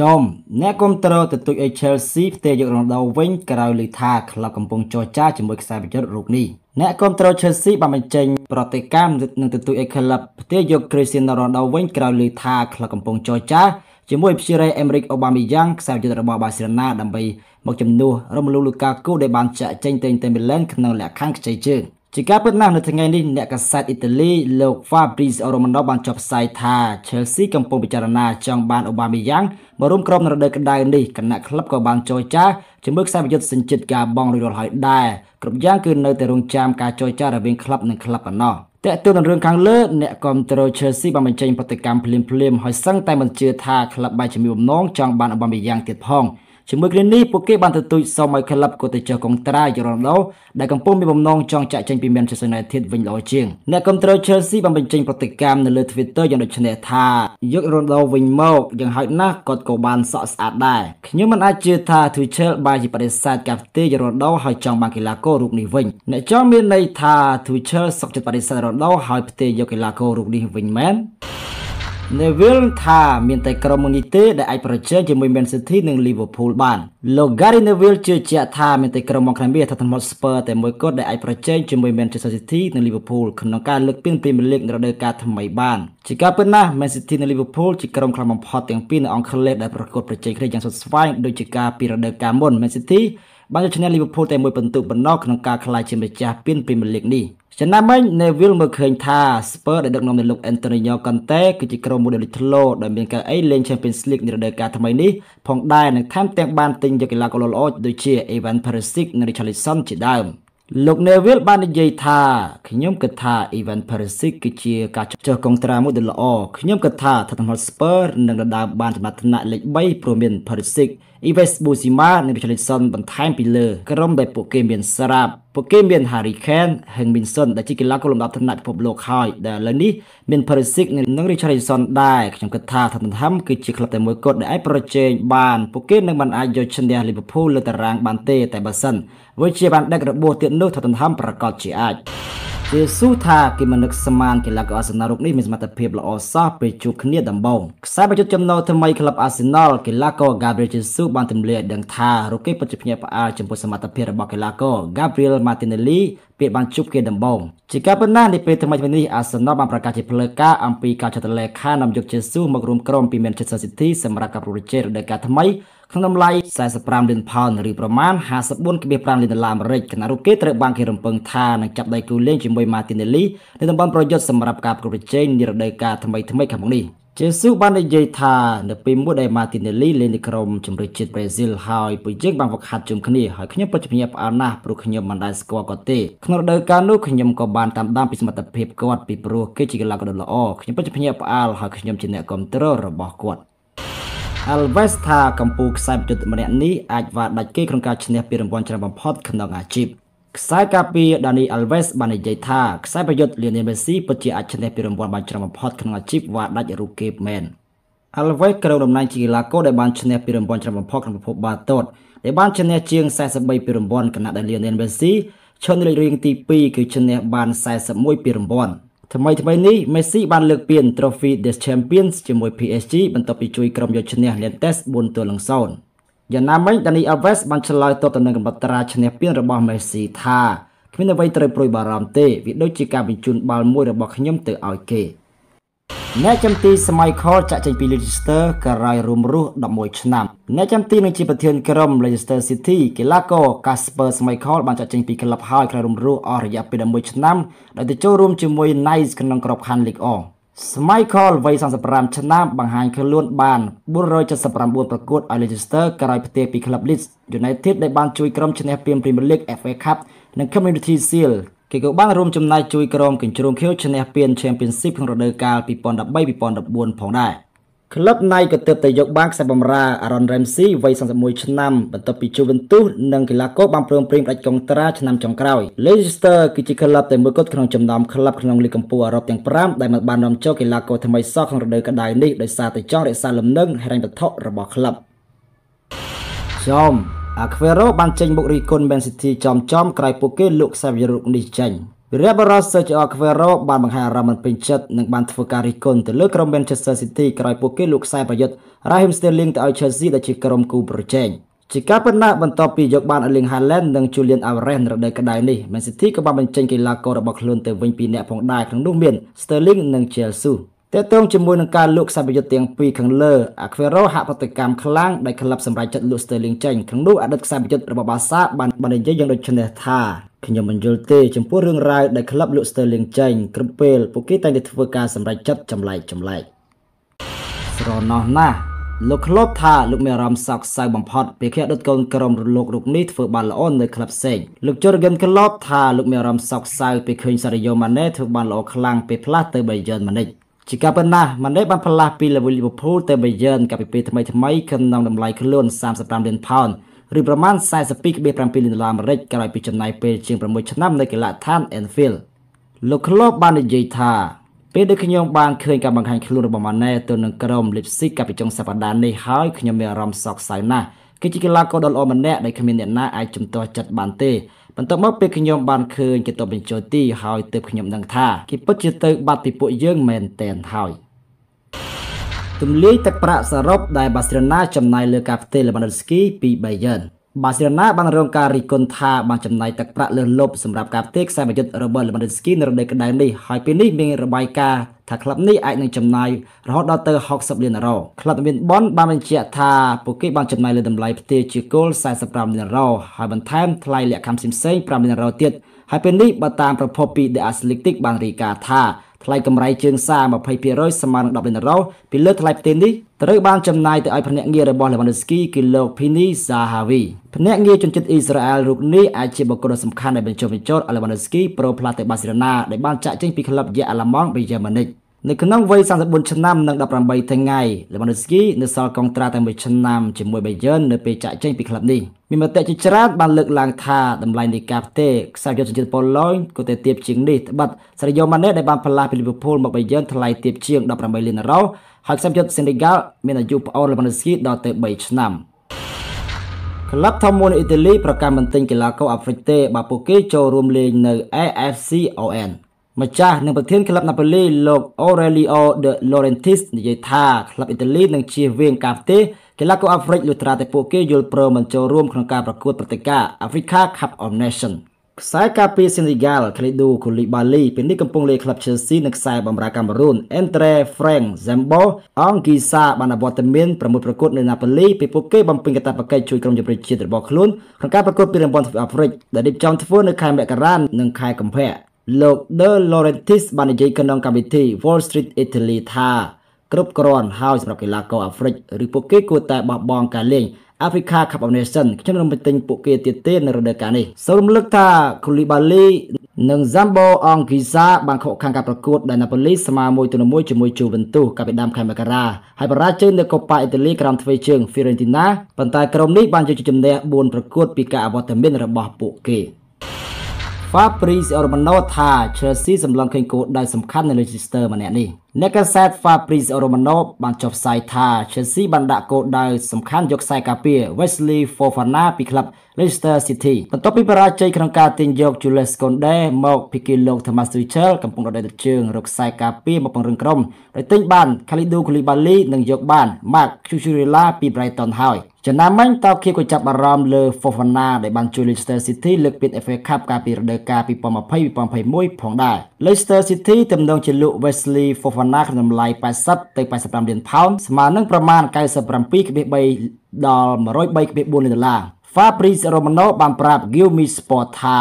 ចំអ្នកគ្រប់គ្រងទទូចឲ្យ Chelsea ផ្ទេរយករ៉ូណាល់ដូវិញក្រៅលើថាក្លឹបកំពុងចរចាជាមួយខ្សែប្រយុទ្ធរូបនេះអ្នកគ្រប់គ្រង Chelsea បានបញ្ចេញប្រតិកម្មនឹងទទូចឲ្យក្លឹបផ្ទេរយក Cristiano Ronaldo វិញក្រៅលើថាក្លឹបកំពុងចរចាជាមួយព្យារ៉េ Emerick Aubameyang ខ្សែប្រយុទ្ធរបស់ Barcelona ដើម្បីមកជំនួស Romelu Lukaku ដែលបានចាក់ចេញទៅ Inter Milan ក្នុងលក្ខខណ្ឌខ្ចីជើង។ជាការពិតណាស់នៅថ្ងៃនេះអ្នកកាសែតអ៊ីតាលីលោក Fabrizio Romano បានចុះផ្សាយថា Chelsea កំពុងពិចារណាចង់បាន Aubameyang មករួមក្រុមនៅរដូវក្តៅនេះគណៈក្លឹបក៏បានចរចាជាមួយខ្សែប្រយុទ្ធសញ្ជាតិកាបងរួចរាល់ហើយដែរគ្រប់យ៉ាងគឺនៅតែរងចាំការចរចារវាងក្លឹបនិងក្លឹបប៉ុណ្ណោះតើតើនឹងរឿងខាងលើ អ្នកគាំទ្រ Chelsea បានបញ្ចេញប្រតិកម្មភ្លាមៗហើយសឹងតែមិនជឿថាក្លឹបបែរជាមានបំណងចង់បាន Aubameyang ទៀតផង។ជាមួយគ្នានេះពួកគេបានទទូចសុំឲ្យក្លឹបក៏ទៅចុះកុងត្រាយូរ៉ាណូដែលកំពុងមានបំណងចង់ចាក់ចេញពី Manchester United វិញល្អជាងអ្នកគ្រប់គ្រង Chelsea បានបញ្ចេញប្រតិកម្មនៅលើ Twitter យ៉ាងដូចនេះថាយករ៉ាណូវិញមកយ៉ាងហោចណាស់គាត់ក៏បានសក់ស្អាតដែរខ្ញុំមិនអាចជឿថា Tuchel បានជាបដិសេធការផ្ទេររ៉ាណូឲ្យចង់បានកីឡាកររូបនេះវិញអ្នកចង់មានន័យថា Tuchel សក់ចិត្តបដិសេធរ៉ាណូឲ្យផ្ទេរយកកីឡាកររូបនេះវិញមែន Neville ថាមានតែក្រុមមួយនេះទេដែលអាចប្រជែងជាមួយ Man City និង Liverpool បានលោក Gary Neville ជឿជាក់ថាមានតែក្រុមមកខាងនេះថាធម្មត Spurs តែមួយគត់ដែលអាចប្រជែងជាមួយ Manchester City និង Liverpool ក្នុងការលើកពាន Premier League រដូវកាលថ្មីបាន ជាការពិតណាស់ Man City និង Liverpool ជាក្រុមខ្លាំងបំផុតទាំងពីរនៅអង់គ្លេសដែលប្រកួតប្រជែងគ្នាយ៉ាងសុទ្ធស្វែងដូចជាការពីរដូវកាលមុន Man City បានយកឈ្នះលីវើពូលតែមួយពិន្ទុប៉ុណ្ណោះក្នុងការក្លាយជាម្ចាស់ពានព្រីមៀរលីកនេះចំណែកមិញ Neville មើលឃើញថា Spurs ដែលដឹកនាំដោយលោក Antonio Conte គឺជាក្រុមមួយដែលលេចធ្លោដែលមានកៅអីលេង Champions League នៅរដូវកាលថ្មីនេះផងដែរនិងថែមទាំងបានទិញយកកីឡាករល្អៗដូចជា Ivan Perisic និង Richarlison ជាដើមលោក Neville បាននិយាយថាខ្ញុំគិតថា Ivan Perisic គឺជាការចុះកងត្រាមួយដ៏ល្អខ្ញុំគិតថា Tottenham Hotspur នឹងដណ្ដើមបានចំណាត់ថ្នាក់លេខ3ព្រមមាន Perisic Yves Bucyma និង Richarlison បន្ថែមពីលើក្រុមដែលពួកគេមានស្រាប់ពួកគេមាន Harry Kane ហើយ Minson ដែលជាកីឡាករលំដាប់ថ្នាក់ពិភពលោកហើយដែលឥឡូវនេះមាន Perisic និង Richarlison ដែរខ្ញុំគិតថា Tottenham គឺជាក្លឹបតែមួយគត់ដែលអាចប្រជែងបានពួកគេនឹងមិនអាចយកឈ្នះ Liverpool លើតារាងបានទេតែបើសិនវាជាបានដឹករបួសទៀតនោះ Tottenham ប្រកាសជាអាចយេស៊ូថាគេមិននឹកស្មានកីឡាករអាសេណាល់រូបនេះមានសមត្ថភាពល្អសោះពេលជួបគ្នាដំបូងខ្សែប្រយុទ្ធចំណោទថ្មីក្លឹបអាសេណាល់កីឡាករ Gabriel Jesus បានទម្លាយឲ្យដឹងថារូបគេពិតជាភ្ញាក់ផ្អើលចំពោះសមត្ថភាពរបស់កីឡាករ Gabriel Martinelli ពេលបានជួបគេដំបូងជាការប៉ុណ្ណានេះពេលថ្មីថ្មីនេះអាសេណាល់បានប្រកាសជាផ្លូវការអំពីការចុះទលេខានាំយក Jesus មករួមក្រុមពី Manchester City សម្រាប់ការប្រជែងរដូវកាលថ្មីក្នុងតម្លៃ45លានផោនឬប្រមាណ54.5លានដុល្លារអាមេរិកខណៈរូបគេត្រូវបានគេរំពឹងថានឹងចាប់ដៃគូលេងជាមួយ Martinelli នៅតំបន់ប្រយុទ្ធសម្រាប់ការប្រកួតប្រជែងនារដូវកាលថ្មីថ្មីខាងមុខនេះជេស៊ូបាននិយាយថានៅពេលមួយដែល Martinelli លេងនៅក្រុមជម្រើសជាតិប្រេស៊ីលហើយពួកយើងបានវឹកហាត់ជុំគ្នាហើយខ្ញុំពិតជាភ្ញាក់ផ្អើលណាស់ព្រោះខ្ញុំមិនដែលស្គាល់គាត់ទេក្នុងរដូវកាលនោះខ្ញុំក៏បានតាមដានពីសមត្ថភាពគាត់ពីព្រោះគេជាកីឡាករដ៏ល្អខ្ញុំពិតជាភ្ញាក់ផ្អើលហើយខ្ញុំជាអ្នកគ្រប់គ្រងរបស់គាត់ Alves ថាកម្ពុជាខ្សែប្រយុទ្ធម្នាក់នេះអាចវាដាច់គេក្នុងការឈ្នះពានរង្វាន់ច្រើនបំផុតក្នុងអាជីពខ្សែការពារ Dani Alves បាននិយាយថាខ្សែប្រយុទ្ធ Lionel Messi ពិតជាអាចឈ្នះពានរង្វាន់បានច្រើនបំផុតក្នុងអាជីពវាដាច់រូបគេមែន Alves ក្រៅតំណែងជាកីឡាករដែលបានឈ្នះពានរង្វាន់ច្រើនបំផុតក្នុងពិភពបាល់ទាត់ដែលបានឈ្នះជាង43ពានរង្វាន់ខណៈដែល Lionel Messi ឈរនៅលេខរៀងទី2គឺឈ្នះបាន41ពានរង្វាន់។ថ្មីថ្មីនេះ Messi បានលើកពាន Trophy des Champions ជាមួយ PSG បន្ទាប់ពីជួយក្រុមយកឈ្នះ Lentes 4ទល់នឹង0យ៉ាងណាមិញ Dani Alves បានឆ្លើយតបទៅនឹងកម្រិតត្រាឈ្នះពានរបស់ Messi ថាគ្មានអ្វីត្រូវព្រួយបារម្ភទេវាដូចជាការបញ្ជូនបាល់មួយរបស់ខ្ញុំទៅឲ្យគេ។អ្នកចាំទីសម័យខលចាក់ចេញពី Leicester ក្រោយរួមរស់11ឆ្នាំ អ្នកចាំទីនឹងជាប្រធានក្រុម Leicester City កីឡាករ Casper Schmeichel បានចាក់ចេញពីក្លឹបហើយក្រោយរួមរស់អស់រយៈពេល11ឆ្នាំដោយទៅចូលរួមជាមួយ Nice ក្នុងក្របខ័ណ្ឌ League One Schmeichel វ័យ35ឆ្នាំបង្ហាញខ្លួនបាន479ប្រកួតឲ្យ Leicester ក្រោយផ្ទេរពីក្លឹប Leeds United ដែលបានជួយក្រុមឈ្នះពាន Premier League FA Cup និង Community Shield គេក៏បានរួមចំណែកជួយក្រុមកញ្ជ្រោងខៀវឈ្នះពាន Championship ក្នុងរដូវកាល2013-2014ផងដែរក្លឹបណៃក៏ទើបតែយកបានខ្សែបម្រើ Aaron Ramsey វ័យ31ឆ្នាំបន្ទាប់ពី Juventus និងកីឡាករបានព្រមព្រៀងផ្ដាច់កុងត្រាឆ្នាំចុងក្រោយ Leicester គឺជាក្លឹបតែមួយគត់ក្នុងចំណោមក្លឹបក្នុងលីគកំពូលអឺរ៉ុបទាំង5ដែលមិនបាននាំចូលកីឡាករថ្មីសោះក្នុងរដូវក្តៅនេះដោយសារតែចង់រក្សាលំនឹងហិរញ្ញវត្ថុរបស់ក្លឹបចំអាខ្វេរ៉ូបានចេញមុខរីគុណមែនស៊ីធីចំចំក្រោយពួកគេលោកសាវីរុកនេះចេញរ៉េបរ៉ូសឺជអខ្វេរ៉ូបានបង្ហាញអារម្មណ៍មិនពេញចិត្តនិងបានធ្វើការរិះគន់ទៅលើក្រុម Manchester City ក្រោយពួកគេលោកខ្សែប្រយុទ្ធ Raheem Sterling ទៅឲ្យ Chelsea ដែលជាក្រុមគូប្រជែងជាការប៉ុណ្ណាបន្ទាប់ពីយកបាន Erling Haaland និង Julian Alvarez រដូវក្តៅនេះ Man City ក៏បានបញ្ចេញកីឡាកររបស់ខ្លួនទៅវិញពីរនាក់ផងដែរក្នុងនោះមាន Sterling និង Chelsea តើតោងជាមួយនឹងការលក់សម្ភារៈទាំងពីរខាងលើ Aguero ហាក់ប្រតិកម្មខ្លាំងដោយក្លឹបសម្រាប់ចាត់លក់ Sterling ចេញខាងនោះអតីតខ្សែប្រយុទ្ធរបស់បាសាបានបាននិយាយយ៉ាងដូចនេះថាខ្ញុំមិនយល់ទេចំពោះរឿងរ៉ាវដែលក្លឹបលក់ Sterling ចេញគ្រប់ពេលពួកគេតែងតែធ្វើការសម្រេចចិត្តចម្លែកចម្លែកស្រណោះណាស់លោកក្លបថាលោកមានអារម្មណ៍សោកសៅបំផុតពេលគេដុតកូនក្រុមរលោករូបនេះធ្វើបានល្អនៅក្លឹបផ្សេងលោកជូរហ្គិនក្លបថាលោកមានអារម្មណ៍សោកសៅពេលឃើញសារីយ៉ូម៉ាណេធ្វើបានល្អខ្លាំងពេលផ្លាស់ទៅបាយិនម៉ូនិចជាការប៉ុណ្ណាម៉ាណេបានផ្លាស់ពីលវីលីវភូលទៅបាយឺនកាលពីពេលថ្មីថ្មីក្នុងតម្លៃខ្លួន35លានផោនឬប្រមាណ42.7លានដុល្លារអាមេរិកក្រោយពីចំណាយពេលជាង6ឆ្នាំនៅកីឡដ្ឋាន Anfield លោកក្លូបបាននិយាយថាពេលដែលខ្ញុំបានឃើញការបង្ហាញខ្លួនរបស់ម៉ាណេទៅនឹងក្រុម Leipzig កាលពីចុងសប្តាហ៍នេះហើយខ្ញុំមានអារម្មណ៍សោកសៅណាស់គឺជាកីឡាករដ៏ល្អម្នាក់ដែលគ្មានអ្នកណាអាចជំទាស់ចិត្តបានទេបន្ទាប់មកពេលខ្ញុំបានឃើញគេទៅបញ្ចូលទីហើយទើបខ្ញុំដឹងថាគេពិតជាទៅបាត់ពីពួកយើងមែនតែនហើយទម្លាយទឹកប្រាក់សរុបដែលបាសេឡូណាចំណាយលើការផ្ទេរលេវ៉ាន់ដូវស្គីពីបាយិនបាសេឡូណាបានរងការរិះគន់ថាបានចំណាយទឹកប្រាក់លើសលប់សម្រាប់ការផ្ទេរខ្សែប្រយុទ្ធរបស់លេវ៉ាន់ដូវស្គីនៅរដូវក្តៅនេះហើយពេលនេះមានរបាយការណ៍ថាក្លឹបនេះអាចនឹងចំណាយរហូតដល់ទៅ60លានអឺរ៉ូក្លឹបមានបនបានបញ្ជាក់ថាពួកគេបានចំណាយលើតម្លៃផ្ទាជាគោល45លានអឺរ៉ូហើយបន្ថែមថ្លៃលក្ខខណ្ឌផ្សេងៗ5លានអឺរ៉ូទៀតហើយពេលនេះបើតាមប្រភពពី The Athletic បានរាយការណ៍ថាថ្លៃកម្រៃជើងសារ20%ស្មើនឹង10លានអឺរ៉ូពីលើថ្លៃផ្ទេរនេះត្រូវបានចំណាយទៅឲ្យភ្នាក់ងាររបស់ Lewandowski គឺលោក Pini Zahavi ភ្នាក់ងារជនជាតិអ៊ីស្រាអែលរូបនេះអាចជាបុគ្គលសំខាន់ដែលបញ្ចុះបញ្ចោត Lewandowski ប្រូផ្លាស់ទៅ Barcelona ដែលបានចាក់ចេញពីក្លឹបយ៉ាអាឡម៉ង់ពី Germany នៅក្នុងវ័យ34ឆ្នាំនិង18ថ្ងៃលេម៉ាន់ដូស្គីនៅសល់កុងត្រាតែមួយឆ្នាំជាមួយបាយយ៉ឺននៅពេលចាក់ចេញពីក្លឹបនេះមានមតិជាច្រើនបានលើកឡើងថាតម្លៃនៃការផ្ទេរខ្សែយុទ្ធសាស្ត្រប៉ូឡូញក៏តែទាបជាងនេះត្បិតសារីយ៉ូម៉ាណេដែលបានផ្លាស់ពីលីវើពូលមកបាយយ៉ឺនថ្លៃទាបជាង18លានអឺរ៉ូហើយខ្សែយុទ្ធសេនីហ្កាល់មានអាយុប្អូនលេម៉ាន់ដូស្គីដល់ទៅ3ឆ្នាំក្លឹបធំមួយនៅអ៊ីតាលីប្រកាសមិនទិញកីឡាករអាហ្វ្រិកទេបើពួកគេចូលរួមលេងនៅ AFCON ម្ចាស់និងប្រធានក្លឹបណាប៉ូលីលោក Aurelio De Laurentiis និយាយថាក្លឹបអ៊ីតាលីនឹងជៀសវាងការផ្ទេរកីឡាករអាហ្វ្រិកលុត្រាតែពួកគេយល់ព្រមមិនចូលរួមក្នុងការប្រកួតព្រឹត្តិការណ៍ Africa Cup of Nations ខ្សែការពារ Senegal Kalidou Koulibaly ពេលនេះកំពុងលេងក្លឹប Chelsea និងខ្សែបម្រើកាមេរូន Andre Frank Zambo អង្គីសាបានវត្តមាន6ប្រកួតនៅណាប៉ូលីពេលពួកគេបំពេញកាតព្វកិច្ចជួយក្រុមជម្រើសជាតិរបស់ខ្លួនក្នុងការប្រកួតពានរង្វាន់អាហ្វ្រិកដែលរៀបចំធ្វើនៅខែមករានិងខែកុម្ភៈលោក De Laurentiis បាននិយាយក្នុងកម្មវិធី Wall Street Italy ថាគ្រប់គ្រាន់ហើយសម្រាប់កីឡាករអាហ្វ្រិកឬពួកគេគួរតែបោះបង់ការលេង Africa Cup of Nations ខ្ញុំរំពេចទិញពួកគេទៀតទេនៅរដូវកាលនេះសូមរំលឹកថា Koulibaly និង Zambo Anguissa បានខកខានការប្រកួតដែល Napoli ស្មើមួយទល់មួយជាមួយ Juventus កាលពីដើមខែមករាហើយបរាជ័យនៅ Coppa Italia ក្រោមធ្វើជើង Fiorentina ប៉ុន្តែក្រុមនេះបានយកជ័យជំនះ4ប្រកួតពីការអវត្តមានរបស់ពួកគេ។ Fabrice Romano ថា Chelsea សម្លឹងឃើញគោលដៅសំខាន់នៅ Leicester ម្នាក់នេះអ្នកកាសែត Fabrice Romano បានចុះផ្សាយថា Chelsea បានដាក់គោលដៅសំខាន់យកខ្សែការពារ Wesley Fofana ពីក្លឹប Leicester City បន្ទាប់ពីបរាជ័យក្នុងការទិញយក Jules Koundé មកពីគេលោក Thomas Tuchel កំពុងរដូវជើងរកខ្សែការពារមកពង្រឹងក្រុមដោយទិញបាន Kalidou Koulibaly និងយកបាន Mark Cucurella ពី Brighton ហើយចំណាមិញតើគៀកក៏ចាប់អារម្មណ៍លើ Fofana ដែលបានជួយ Leicester City លើកពាន FA Cup កាលពីរដូវកាល2020-2021ផងដែរ Leicester City ទំនងជាលោក Wesley Fofana វណ្ណាក្នុងតម្លៃ80ទៅ85លានផោនស្មើនឹងប្រមាណ97.3ដល់103.4លានដុល្លារ Fabrice Romano បានប្រាប់ Give Me Sport ថា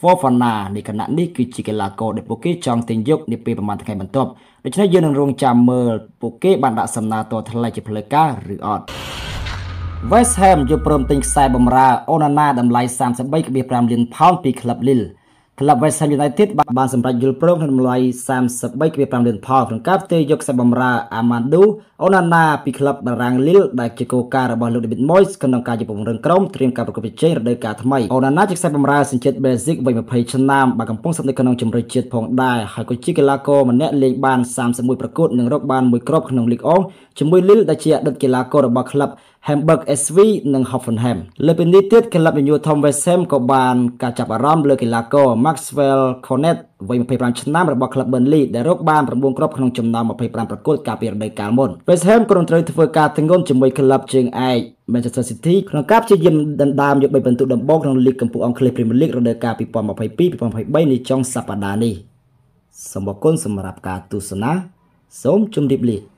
Fofana នៃគណៈនេះគឺជាកីឡាករដែលពួកគេចង់ទិញយកនាពេលប្រហែលថ្ងៃបន្ទាប់ដូច្នេះយើងនឹងរងចាំមើល ពួកគេ បានដាក់សំណើតថ្លៃជាផ្លូវការឬអត់ West Ham យល់ព្រមទិញខ្សែបម្រើ Onana តម្លៃ33.5លានផោនពីក្លឹប Lille ក្លឹប West Ham United បានសម្រេចយល់ព្រមក្នុងតម្លៃ33.5លានផលក្នុងការផ្ទេរយកខ្សែបម្រើ Amadou Onana ពីក្លឹបបារាំង Lille ដែលជាគោលការណ៍របស់លោក David Moyes ក្នុងការជួយពង្រឹងក្រុមត្រៀមការប្រកួតប្រជែងរដូវកាលថ្មី Onana ជាខ្សែបម្រើសញ្ជាតិ Brazil វ័យ20ឆ្នាំបានកំពុងស្ថិតនៅក្នុងជម្រើសជាតិផងដែរហើយក៏ជាកីឡាករម្នាក់លេងបាន31ប្រកួតនិងរកបានមួយគ្រាប់ក្នុង League អូជាមួយ Lille ដែលជាអតីតកីឡាកររបស់ក្លឹប Hamburg SV និង Hoffenheim លើពីនេះទៀតក្លឹបញញួរ Tom West Ham ក៏បានការចាប់អារម្មណ៍លើកីឡាករ Maxwell Cornet វ័យ25ឆ្នាំរបស់ក្លឹប Burnley ដែលរកបាន9គ្រាប់ក្នុងចំណោម25ប្រកួតកាលពីរដូវកាលមុន West Ham ក៏នឹងត្រូវធ្វើការទងន់ជាមួយក្លឹបជើងឯក Manchester City ក្នុងការព្យាយាមដណ្ដើមយក3ពិន្ទុដំបូងក្នុងលីកកំពូលអង់គ្លេស Premier League រដូវកាល2022-2023នេះចុងសប្តាហ៍នេះសូមអរគុណសម្រាប់ការទស្សនាសូមជម្រាបលា